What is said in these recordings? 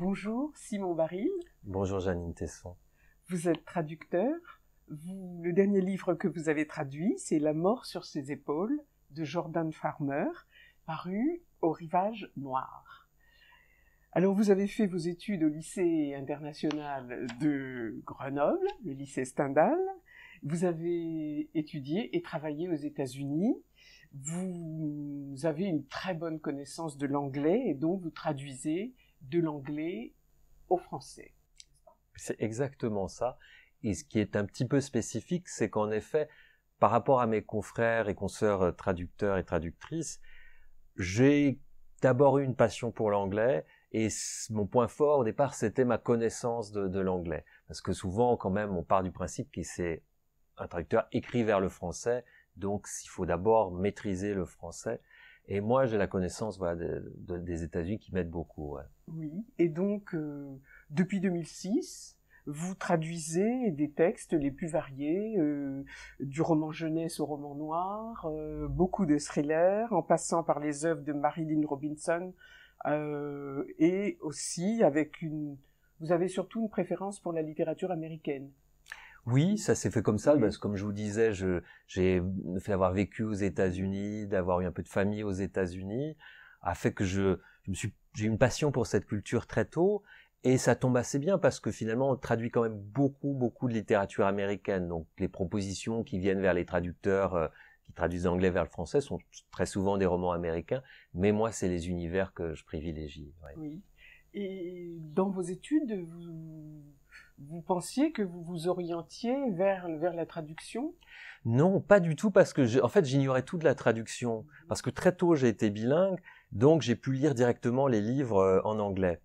Bonjour Simon Baril. Bonjour Janine Tesson. Vous êtes traducteur. le dernier livre que vous avez traduit, c'est La mort sur ses épaules de Jordan Farmer, paru au rivage noir. Alors vous avez fait vos études au lycée international de Grenoble, le lycée Stendhal. Vous avez étudié et travaillé aux États-Unis. Vous avez une très bonne connaissance de l'anglais et donc vous traduisez de l'anglais au français. C'est exactement ça. Et ce qui est un petit peu spécifique, c'est qu'en effet, par rapport à mes confrères et consoeurs euh, traducteurs et traductrices, j'ai d'abord eu une passion pour l'anglais et mon point fort au départ, c'était ma connaissance de, l'anglais. Parce que souvent, quand même, on part du principe qui c'est un traducteur écrit vers le français, donc il faut d'abord maîtriser le français. Et moi, j'ai la connaissance des États-Unis qui m'aident beaucoup. Oui, et donc, euh, depuis 2006, vous traduisez des textes les plus variés, euh, du roman jeunesse au roman noir, euh, beaucoup de thrillers, en passant par les œuvres de Marilyn Robinson, et aussi avec une... Vous avez surtout une préférence pour la littérature américaine. Oui, ça s'est fait comme ça, parce que comme je vous disais, j'ai fait avoir vécu aux États-Unis, d'avoir eu un peu de famille aux États-Unis, a fait que je, je me suis, j'ai une passion pour cette culture très tôt, et ça tombe assez bien parce que finalement, on traduit quand même beaucoup, beaucoup de littérature américaine. Donc, les propositions qui viennent vers les traducteurs euh, qui traduisent l'anglais vers le français sont très souvent des romans américains. Mais moi, c'est les univers que je privilégie. Oui. Et dans vos études, vous vous pensiez que vous vous orientiez vers, la traduction Non, pas du tout, parce que en fait j'ignorais tout de la traduction, parce que très tôt j'ai été bilingue, donc j'ai pu lire directement les livres euh, en anglais.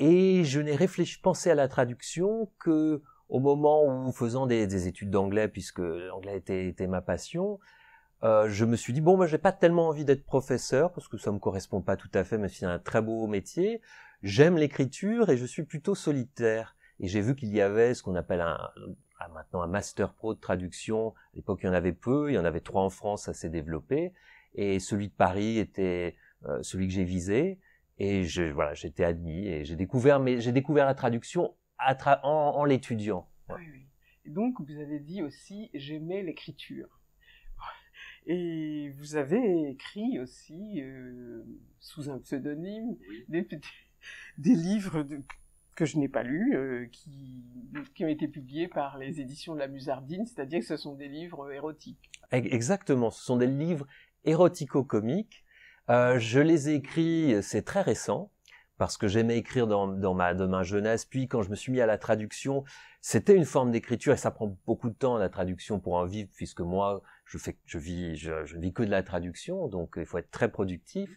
Et je n'ai réfléchi, pensé à la traduction que au moment où faisant des, études d'anglais, puisque l'anglais était, ma passion, euh, je me suis dit bon, moi n'ai pas tellement envie d'être professeur parce que ça me correspond pas tout à fait, mais c'est un très beau métier. J'aime l'écriture et je suis plutôt solitaire. Et j'ai vu qu'il y avait ce qu'on appelle un, maintenant un master pro de traduction. À l'époque, il y en avait peu. Il y en avait trois en France, ça s'est développé. Et celui de Paris était euh, celui que j'ai visé. Et je, voilà, j'étais admis et j'ai découvert, mais j'ai découvert la traduction en, l'étudiant. Oui, oui. donc, vous avez dit aussi, j'aimais l'écriture. Et vous avez écrit aussi, euh, sous un pseudonyme, des, des, livres de, que je n'ai pas lu, euh, qui, qui, ont été publiés par les éditions de la Musardine, c'est-à-dire que ce sont des livres érotiques. Exactement, ce sont des livres érotico-comiques. Euh, je les ai écrits, c'est très récent, parce que j'aimais écrire dans, ma, demain jeunesse, puis quand je me suis mis à la traduction, c'était une forme d'écriture, et ça prend beaucoup de temps la traduction pour en vivre, puisque moi, je, je ne vis que de la traduction, donc il faut être très productif.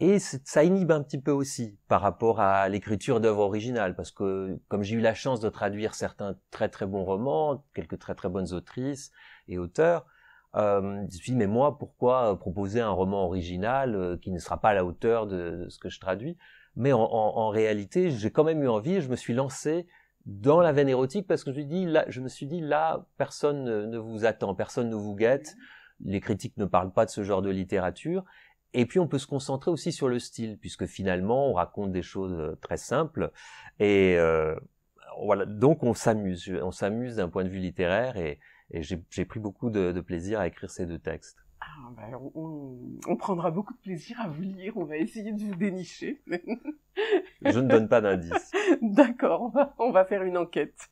Et ça inhibe un petit peu aussi par rapport à l'écriture d'œuvres originales, parce que comme j'ai eu la chance de traduire certains très très bons romans, quelques très très bonnes autrices et auteurs, euh, je me suis dit, mais moi, pourquoi euh, proposer un roman original euh, qui ne sera pas à la hauteur de, ce que je traduis Mais en, réalité, j'ai quand même eu envie, je me suis lancé dans la veine érotique parce que je me suis dit, là, personne ne vous attend, personne ne vous guette, les critiques ne parlent pas de ce genre de littérature, et puis on peut se concentrer aussi sur le style, puisque finalement on raconte des choses euh, très simples. Et euh, voilà, donc on s'amuse, on s'amuse d'un point de vue littéraire, et, et j'ai pris beaucoup de, plaisir à écrire ces deux textes. Ah, ben, on, on, prendra beaucoup de plaisir à vous lire, on va essayer de vous dénicher. Je ne donne pas d'indice. D'accord, on va, faire une enquête.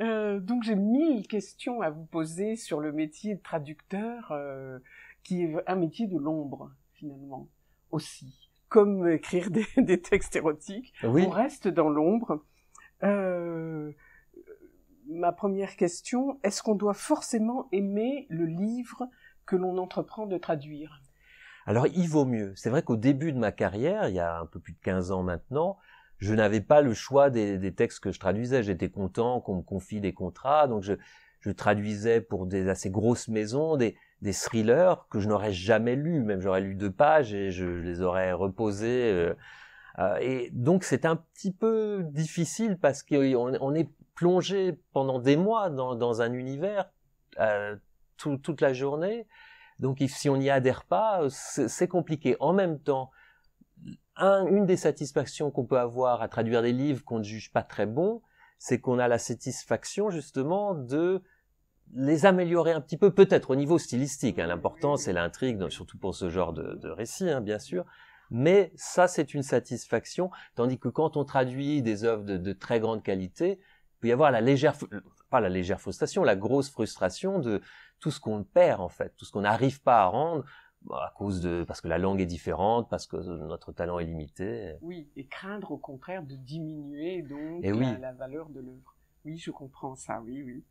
Euh, donc j'ai mille questions à vous poser sur le métier de traducteur. Euh, qui est un métier de l'ombre, finalement, aussi. Comme écrire des, textes érotiques, on reste dans l'ombre. Euh, ma première question, est-ce qu'on doit forcément aimer le livre que l'on entreprend de traduire Alors, il vaut mieux. C'est vrai qu'au début de ma carrière, il y a un peu plus de 15 ans maintenant, je n'avais pas le choix des, textes que je traduisais. J'étais content qu'on me confie des contrats, donc je traduisais pour des assez grosses maisons, des, des thrillers que je n'aurais jamais lus, même j'aurais lu deux pages et je, les aurais reposés. Euh, euh, et donc c'est un petit peu difficile parce qu'on est plongé pendant des mois dans, un univers euh, toute la journée. Donc si on n'y adhère pas, c'est compliqué. En même temps, une des satisfactions qu'on peut avoir à traduire des livres qu'on ne juge pas très bons, c'est qu'on a la satisfaction justement de les améliorer un petit peu, peut-être au niveau stylistique. Hein, L'important, c'est l'intrigue, surtout pour ce genre de, de récit, hein, bien sûr. Mais ça, c'est une satisfaction, tandis que quand on traduit des œuvres de, très grande qualité, il peut y avoir la légère, pas la légère frustration, la grosse frustration de tout ce qu'on perd en fait, tout ce qu'on n'arrive pas à rendre bah, à cause de parce que la langue est différente, parce que notre talent est limité. Oui, et craindre au contraire de diminuer donc eh la, la valeur de l'œuvre. Oui, je comprends ça. Oui, oui.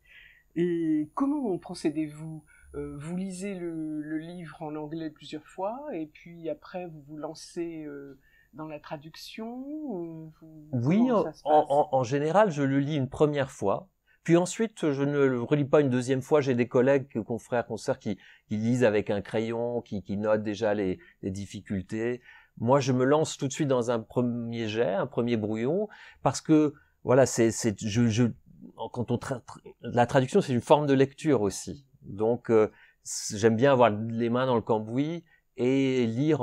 Et comment procédez-vous euh, Vous lisez le, livre en anglais plusieurs fois et puis après vous vous lancez euh, dans la traduction Oui, en, général, je le lis une première fois. Puis ensuite, je ne le relis pas une deuxième fois. J'ai des collègues, confrères, consoeurs qui, lisent avec un crayon, qui, qui notent déjà les, difficultés. Moi, je me lance tout de suite dans un premier jet, un premier brouillon, parce que voilà, c'est, je la traduction, c'est une forme de lecture aussi. Donc, euh, j'aime bien avoir les mains dans le cambouis et lire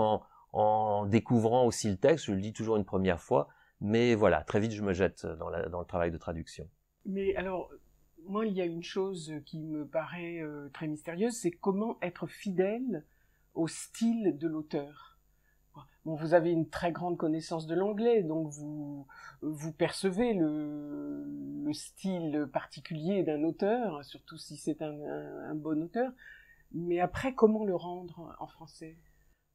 en, découvrant aussi le texte. Je le lis toujours une première fois, mais voilà, très vite, je me jette dans, le travail de traduction. Mais alors, moi, il y a une chose qui me paraît euh, très mystérieuse, c'est comment être fidèle au style de l'auteur vous avez une très grande connaissance de l'anglais, donc vous, percevez le, style particulier d'un auteur, surtout si c'est un, bon auteur. Mais après, comment le rendre en français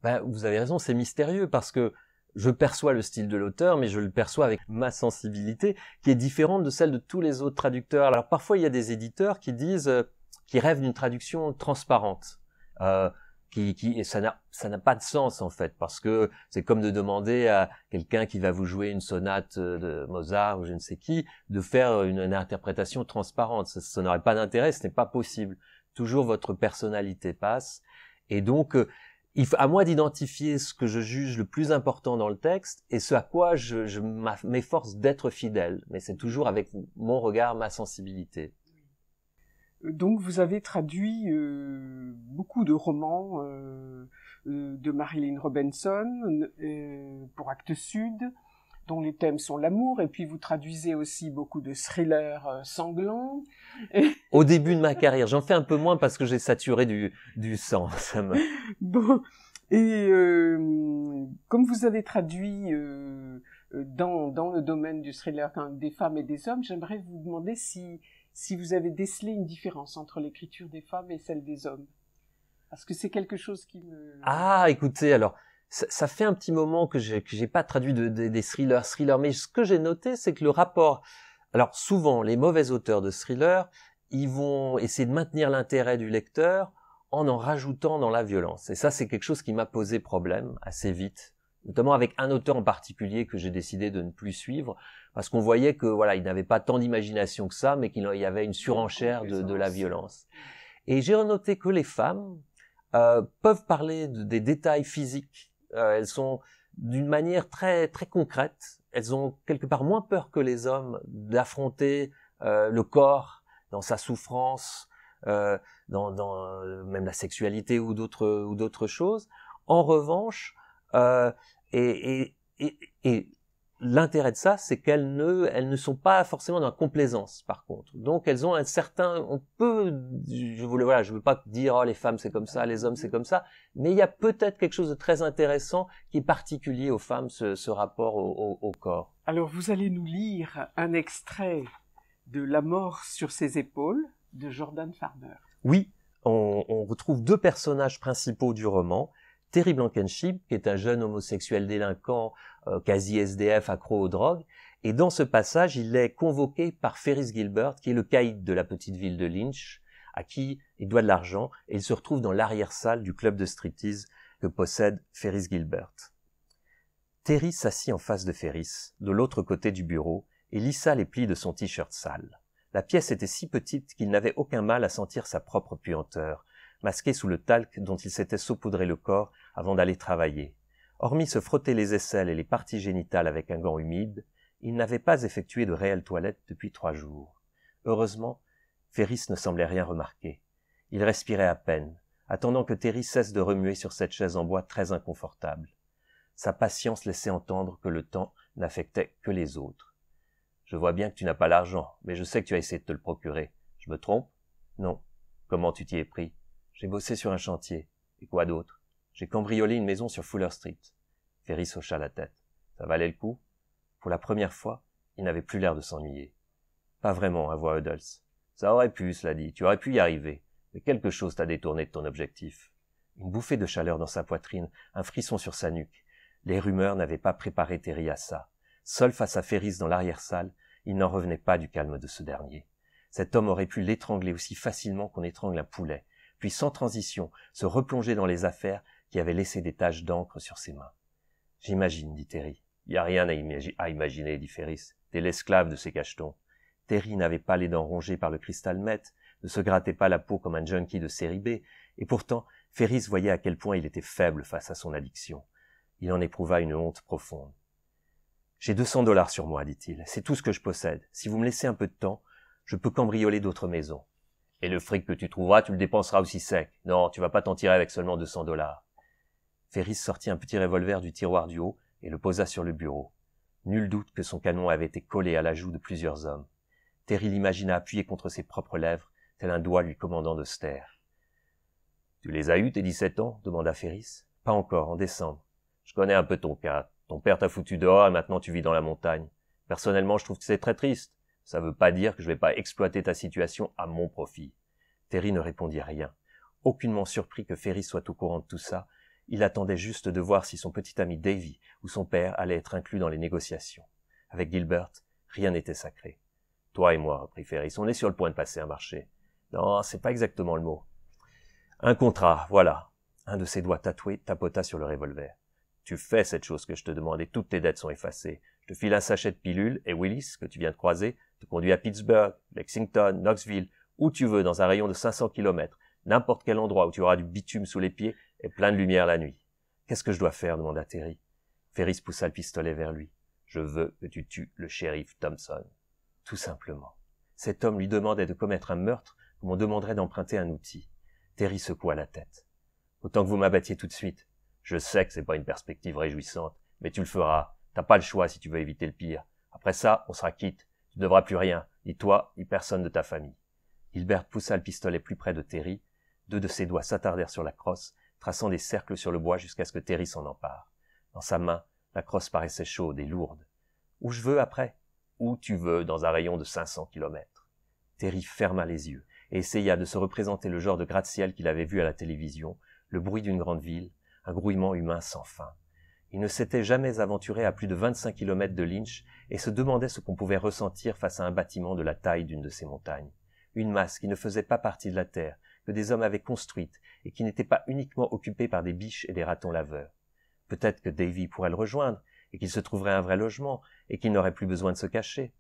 ben, Vous avez raison, c'est mystérieux parce que je perçois le style de l'auteur, mais je le perçois avec ma sensibilité qui est différente de celle de tous les autres traducteurs. Alors parfois, il y a des éditeurs qui disent, euh, qui rêvent d'une traduction transparente. Euh, qui, qui et ça n'a ça n'a pas de sens en fait parce que c'est comme de demander à quelqu'un qui va vous jouer une sonate euh, de Mozart ou je ne sais qui de faire une, interprétation transparente ça, n'aurait pas d'intérêt ce n'est pas possible toujours votre personnalité passe et donc euh, il faut, à moi d'identifier ce que je juge le plus important dans le texte et ce à quoi je m'efforce d'être fidèle mais c'est toujours avec mon regard ma sensibilité donc vous avez traduit euh, beaucoup de romans euh, euh, de Marilyn Robinson pour Actes Sud, dont les thèmes sont l'amour, et puis vous traduisez aussi beaucoup de thrillers sanglants. Au début de ma carrière, j'en fais un peu moins parce que j'ai saturé du, sang. bon, et comme vous avez traduit dans, dans le domaine du thriller des femmes et des hommes, j'aimerais vous demander si si vous avez décelé une différence entre l'écriture des femmes et celle des hommes. Parce que c'est quelque chose qui me... Ah, écoutez, alors, ça, fait un petit moment que je n'ai pas traduit des thrillers, thrillers, mais ce que j'ai noté, c'est que le rapport... Alors, souvent, les mauvais auteurs de thrillers, ils vont essayer de maintenir l'intérêt du lecteur en en rajoutant dans la violence. Et ça, c'est quelque chose qui m'a posé problème assez vite notamment avec un auteur en particulier que j'ai décidé de ne plus suivre, parce qu'on voyait que voilà, il n'avait pas tant d'imagination que ça, mais qu'il y avait une surenchère de, de la violence. Et j'ai noté que les femmes euh, peuvent parler des détails physiques. Euh, elles sont d'une manière très très concrète. Elles ont quelque part moins peur que les hommes d'affronter euh, le corps dans sa souffrance, euh, dans, dans euh, même la sexualité ou d'autres ou d'autres choses. En revanche, euh, et, l'intérêt de ça, c'est qu'elles ne, sont pas forcément dans la complaisance, par contre. Donc elles ont un certain, on peut, je ne je veux pas dire, oh, les femmes c'est comme ça, les hommes c'est comme ça, mais il y a peut-être quelque chose de très intéressant qui est particulier aux femmes, ce, rapport au, corps. Alors vous allez nous lire un extrait de La mort sur ses épaules de Jordan Farmer. Oui, on retrouve deux personnages principaux du roman. Terry Blankenship, qui est un jeune homosexuel délinquant, euh, quasi SDF, accro aux drogues. Et dans ce passage, il est convoqué par Ferris Gilbert, qui est le caïd de la petite ville de Lynch, à qui il doit de l'argent, et il se retrouve dans l'arrière-salle du club de striptease que possède Ferris Gilbert. Terry s'assit en face de Ferris, de l'autre côté du bureau, et lissa les plis de son t-shirt sale. La pièce était si petite qu'il n'avait aucun mal à sentir sa propre puanteur, masqué sous le talc dont il s'était saupoudré le corps avant d'aller travailler. Hormis se frotter les aisselles et les parties génitales avec un gant humide, il n'avait pas effectué de réelle toilette depuis trois jours. Heureusement, Ferris ne semblait rien remarquer. Il respirait à peine, attendant que Terry cesse de remuer sur cette chaise en bois très inconfortable. Sa patience laissait entendre que le temps n'affectait que les autres. Je vois bien que tu n'as pas l'argent, mais je sais que tu as essayé de te le procurer. Je me trompe? Non. Comment tu t'y es pris? J'ai bossé sur un chantier. Et quoi d'autre J'ai cambriolé une maison sur Fuller Street. Ferris hocha la tête. Ça valait le coup Pour la première fois, il n'avait plus l'air de s'ennuyer. Pas vraiment, avoua Huddles. Ça aurait pu, cela dit, tu aurais pu y arriver. Mais quelque chose t'a détourné de ton objectif. Une bouffée de chaleur dans sa poitrine, un frisson sur sa nuque. Les rumeurs n'avaient pas préparé Terry à ça. Seul face à Ferris dans l'arrière-salle, il n'en revenait pas du calme de ce dernier. Cet homme aurait pu l'étrangler aussi facilement qu'on étrangle un poulet, puis sans transition, se replonger dans les affaires qui avaient laissé des taches d'encre sur ses mains. J'imagine, dit Terry. Il n'y a rien à, imaginer, dit Ferris. T'es l'esclave de ces cachetons. Terry n'avait pas les dents rongées par le cristal met, ne se grattait pas la peau comme un junkie de série B, et pourtant, Ferris voyait à quel point il était faible face à son addiction. Il en éprouva une honte profonde. J'ai deux cents dollars sur moi, dit-il. C'est tout ce que je possède. Si vous me laissez un peu de temps, je peux cambrioler d'autres maisons. Et le fric que tu trouveras, tu le dépenseras aussi sec. Non, tu vas pas t'en tirer avec seulement 200 dollars. Ferris sortit un petit revolver du tiroir du haut et le posa sur le bureau. Nul doute que son canon avait été collé à la joue de plusieurs hommes. Terry l'imagina appuyé contre ses propres lèvres, tel un doigt lui commandant de ster. Tu les as eus, tes 17 ans demanda Ferris. Pas encore, en décembre. Je connais un peu ton cas. Ton père t'a foutu dehors et maintenant tu vis dans la montagne. Personnellement, je trouve que c'est très triste. Ça ne veut pas dire que je ne vais pas exploiter ta situation à mon profit. Terry ne répondit rien. Aucunement surpris que Ferry soit au courant de tout ça, il attendait juste de voir si son petit ami Davy ou son père allaient être inclus dans les négociations. Avec Gilbert, rien n'était sacré. Toi et moi, reprit Ferris, on est sur le point de passer un marché. Non, c'est pas exactement le mot. Un contrat, voilà. Un de ses doigts tatoués tapota sur le revolver. Tu fais cette chose que je te demande et toutes tes dettes sont effacées te file un sachet de pilules et Willis, que tu viens de croiser, te conduit à Pittsburgh, Lexington, Knoxville, où tu veux, dans un rayon de 500 kilomètres. n'importe quel endroit où tu auras du bitume sous les pieds et plein de lumière la nuit. Qu'est-ce que je dois faire demanda Terry. Ferris poussa le pistolet vers lui. Je veux que tu tues le shérif Thompson. Tout simplement. Cet homme lui demandait de commettre un meurtre comme on demanderait d'emprunter un outil. Terry secoua la tête. Autant que vous m'abattiez tout de suite. Je sais que c'est pas une perspective réjouissante, mais tu le feras, T'as pas le choix si tu veux éviter le pire. Après ça, on sera quitte. Tu ne devras plus rien, ni toi, ni personne de ta famille. Hilbert poussa le pistolet plus près de Terry. Deux de ses doigts s'attardèrent sur la crosse, traçant des cercles sur le bois jusqu'à ce que Terry s'en empare. Dans sa main, la crosse paraissait chaude et lourde. Où je veux après Où tu veux, dans un rayon de 500 kilomètres. Terry ferma les yeux et essaya de se représenter le genre de gratte-ciel qu'il avait vu à la télévision, le bruit d'une grande ville, un grouillement humain sans fin. Il ne s'était jamais aventuré à plus de 25 km de Lynch et se demandait ce qu'on pouvait ressentir face à un bâtiment de la taille d'une de ces montagnes. Une masse qui ne faisait pas partie de la terre, que des hommes avaient construite et qui n'était pas uniquement occupée par des biches et des ratons laveurs. Peut-être que Davy pourrait le rejoindre et qu'il se trouverait un vrai logement et qu'il n'aurait plus besoin de se cacher.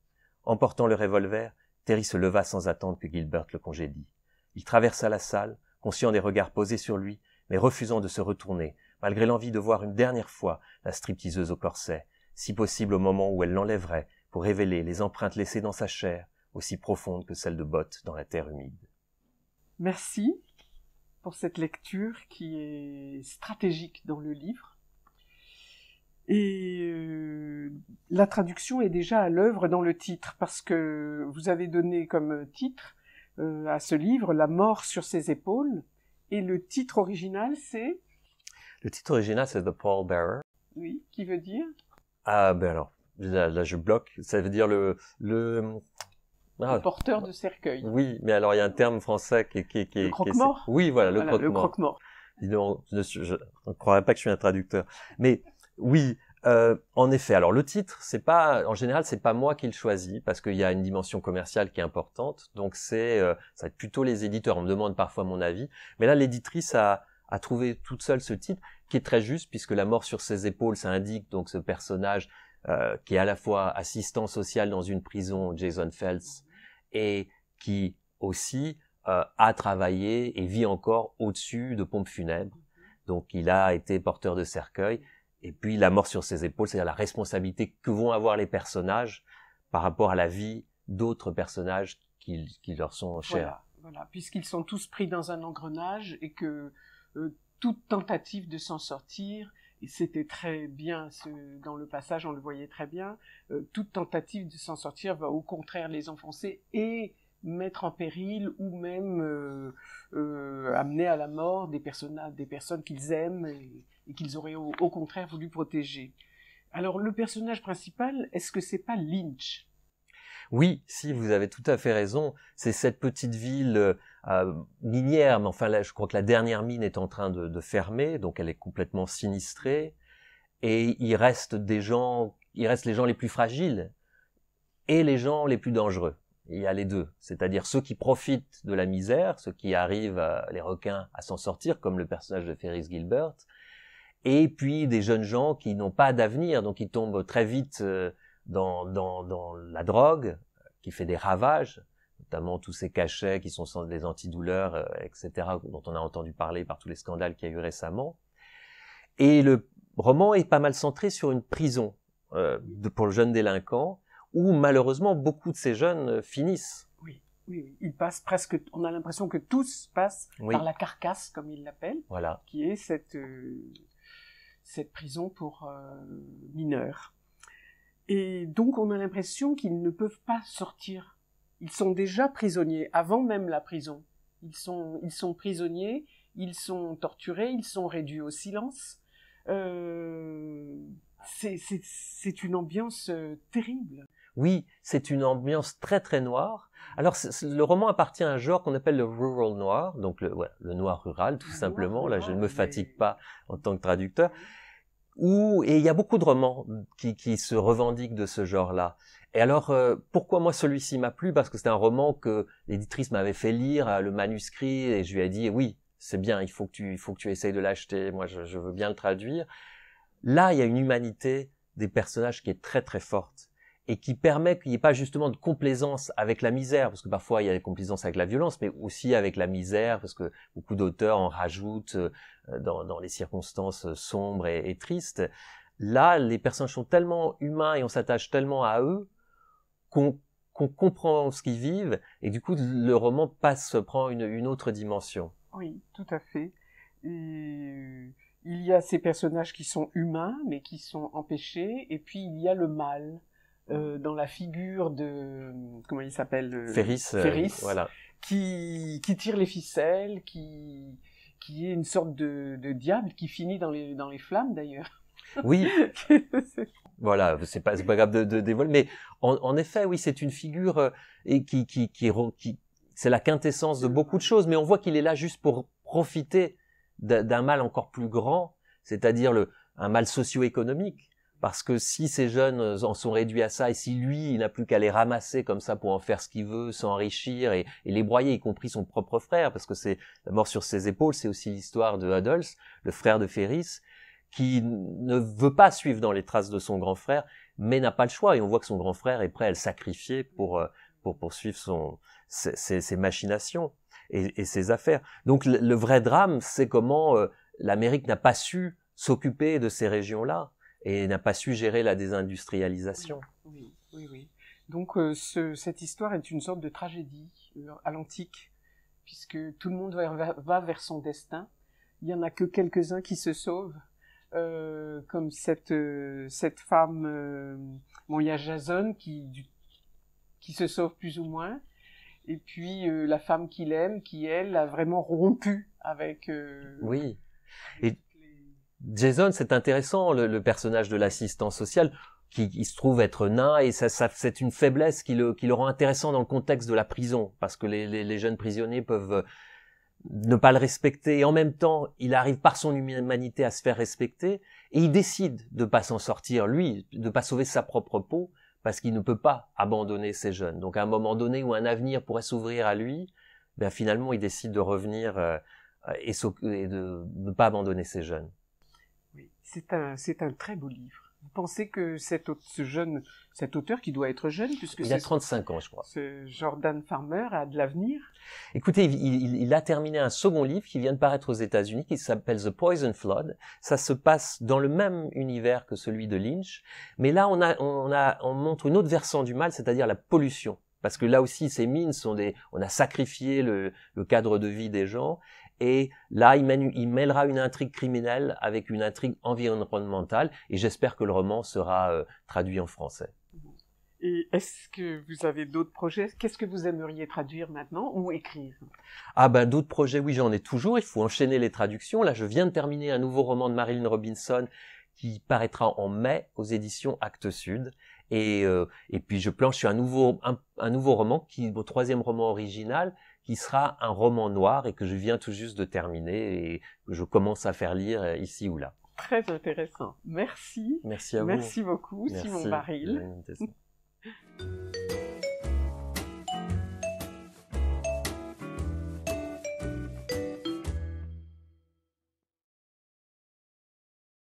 Emportant le revolver, Terry se leva sans attendre que Gilbert le congédie. Il traversa la salle, conscient des regards posés sur lui, mais refusant de se retourner, malgré l'envie de voir une dernière fois la stripteaseuse au corset, si possible au moment où elle l'enlèverait, pour révéler les empreintes laissées dans sa chair, aussi profondes que celles de bottes dans la terre humide. Merci pour cette lecture qui est stratégique dans le livre. Et euh, la traduction est déjà à l'œuvre dans le titre, parce que vous avez donné comme titre euh, à ce livre La mort sur ses épaules, et le titre original c'est le titre original, c'est The Paul Bearer. Oui, qui veut dire Ah, ben alors, là, je bloque. Ça veut dire le. le... Ah. porteur de cercueil. Oui, mais alors il y a un terme français qui, qui, qui, croque -mort. Oui, voilà, le croque-mort. je ne croirais pas que je suis un traducteur. Mais oui, euh, en effet, alors le titre, c'est pas en général, c'est pas moi qui le choisis parce qu'il y a une dimension commerciale qui est importante. Donc c'est, euh, ça va être plutôt les éditeurs. On me demande parfois mon avis, mais là l'éditrice a a trouvé toute seule ce titre, qui est très juste, puisque la mort sur ses épaules, ça indique donc ce personnage euh, qui est à la fois assistant social dans une prison, Jason Phelps, et qui aussi euh, a travaillé et vit encore au-dessus de pompes funèbres. Donc il a été porteur de cercueil, et puis la mort sur ses épaules, c'est-à-dire la responsabilité que vont avoir les personnages par rapport à la vie d'autres personnages qui, qui, leur sont chers. voilà. puisqu'ils sont tous pris dans un engrenage et que euh, toute tentative de s'en sortir, et c'était très bien, dans le passage on le voyait très bien, euh, toute tentative de s'en sortir va au contraire les enfoncer et mettre en péril ou même euh, amener à la mort des, personnes, des personnes qu'ils aiment et, qu'ils auraient au, au, contraire voulu protéger. Alors le personnage principal, est-ce que c'est pas Lynch oui, si vous avez tout à fait raison, c'est cette petite ville euh, euh, minière, mais enfin là, je crois que la dernière mine est en train de, fermer, donc elle est complètement sinistrée, et il reste des gens, il reste les gens les plus fragiles et les gens les plus dangereux. Il y a les deux, c'est-à-dire ceux qui profitent de la misère, ceux qui arrivent, les requins, à s'en sortir, comme le personnage de Ferris Gilbert, et puis des jeunes gens qui n'ont pas d'avenir, donc ils tombent très vite. Euh, dans, dans, dans la drogue, qui fait des ravages, notamment tous ces cachets qui sont des antidouleurs, euh, etc., dont on a entendu parler par tous les scandales qu'il y a eu récemment. Et le roman est pas mal centré sur une prison euh, de, pour le jeune délinquant, où malheureusement beaucoup de ces jeunes euh, finissent. Oui, oui, ils passent presque. On a l'impression que tous passent par la carcasse, comme ils l'appellent, voilà. qui est cette cette prison pour mineurs. Et donc on a l'impression qu'ils ne peuvent pas sortir. Ils sont déjà prisonniers, avant même la prison. Ils sont, ils sont prisonniers, ils sont torturés, ils sont réduits au silence. Euh, c'est une ambiance euh, terrible. Oui, c'est une ambiance très très noire. Alors le roman appartient à un genre qu'on appelle le rural noir, donc le, le noir rural tout simplement. Là, je ne me fatigue pas en tant que traducteur et il y a beaucoup de romans mmh, qui, se revendiquent de ce genre-là. Et alors, euh, pourquoi moi celui-ci m'a plu Parce que c'est un roman que l'éditrice m'avait fait lire, euh, le manuscrit, et je lui ai dit, oui, c'est bien, il faut que tu, il faut que tu essayes de l'acheter, moi je, veux bien le traduire. Là, il y a une humanité des personnages qui est très très forte et qui permet qu'il n'y ait pas justement de complaisance avec la misère, parce que parfois il y a des complaisances avec la violence, mais aussi avec la misère, parce que beaucoup d'auteurs en rajoutent euh, dans, les circonstances sombres et, tristes. Là, les personnages sont tellement humains et on s'attache tellement à eux qu'on comprend ce qu'ils vivent et du coup le roman passe prend une, autre dimension. Oui, tout à fait. Euh, il y a ces personnages qui sont humains mais qui sont empêchés et puis il y a le mal euh, dans la figure de euh, comment il s'appelle euh, Ferris, Ferris voilà. qui, tire les ficelles, qui qui est une sorte de, diable qui finit dans les dans les flammes d'ailleurs. Oui. voilà, c'est pas, pas grave de, de dévoiler, mais en, effet, oui, c'est une figure et qui, qui, qui, c'est la quintessence de beaucoup de choses, mais on voit qu'il est là juste pour profiter d'un mal encore plus grand, c'est-à-dire le, un mal socio-économique, parce que si ces jeunes euh, en sont réduits à ça et si lui il n'a plus qu'à les ramasser comme ça pour en faire ce qu'il veut, s'enrichir et, les broyer, y compris son propre frère, parce que c'est la mort sur ses épaules, c'est aussi l'histoire de Huddles, le frère de Ferris, qui ne veut pas suivre dans les traces de son grand frère, mais n'a pas le choix et on voit que son grand frère est prêt à le sacrifier pour euh, poursuivre ses, machinations et, ses affaires. Donc le, vrai drame, c'est comment euh, l'Amérique n'a pas su s'occuper de ces régions-là et n'a pas su gérer la désindustrialisation. Oui, oui, oui. Donc euh, cette histoire est une sorte de tragédie euh, à l'antique, puisque tout le monde va, vers son destin. Il n'y en a que quelques-uns qui se sauvent, euh, comme cette, cette femme, bon, il y a Jason qui, qui se sauve plus ou moins, et puis la femme qu'il aime, qui elle a vraiment rompu avec... oui. Et Jason, c'est intéressant, le, personnage de l'assistant social, qui, se trouve être nain, et ça, c'est une faiblesse qui le, qui le, rend intéressant dans le contexte de la prison, parce que les, les, jeunes prisonniers peuvent euh, ne pas le respecter, et en même temps, il arrive par son humanité à se faire respecter, et il décide de pas s'en sortir, lui, de pas sauver sa propre peau, parce qu'il ne peut pas abandonner ses jeunes. Donc à un moment donné où un avenir pourrait s'ouvrir à lui, ben finalement, il décide de revenir euh, et, de ne pas abandonner ses jeunes. C'est un, très beau livre. Vous pensez que cet, jeune, cet auteur qui doit être jeune, puisque il a 35 ans, je crois. Ce Jordan Farmer a de l'avenir. Écoutez, il, a terminé un second livre qui vient de paraître aux États-Unis, qui s'appelle The Poison Flood. Ça se passe dans le même univers que celui de Lynch, mais là on montre une autre versant du mal, c'est-à-dire la pollution parce que là aussi ces mines sont des on a sacrifié le cadre de vie des gens et là, il, mêlera une intrigue criminelle avec une intrigue environnementale. Et j'espère que le roman sera euh, traduit en français. Et est-ce que vous avez d'autres projets Qu'est-ce que vous aimeriez traduire maintenant ou écrire Ah ben d'autres projets, oui, j'en ai toujours. Il faut enchaîner les traductions. Là, je viens de terminer un nouveau roman de Marilyn Robinson qui paraîtra en mai aux éditions Actes Sud. Et, euh, puis je planche sur un nouveau, un, nouveau roman, qui, mon troisième roman original, qui sera un roman noir et que je viens tout juste de terminer et que je commence à faire lire euh, ici ou là. Très intéressant. Merci. Merci à vous. Merci beaucoup, Simon Baril.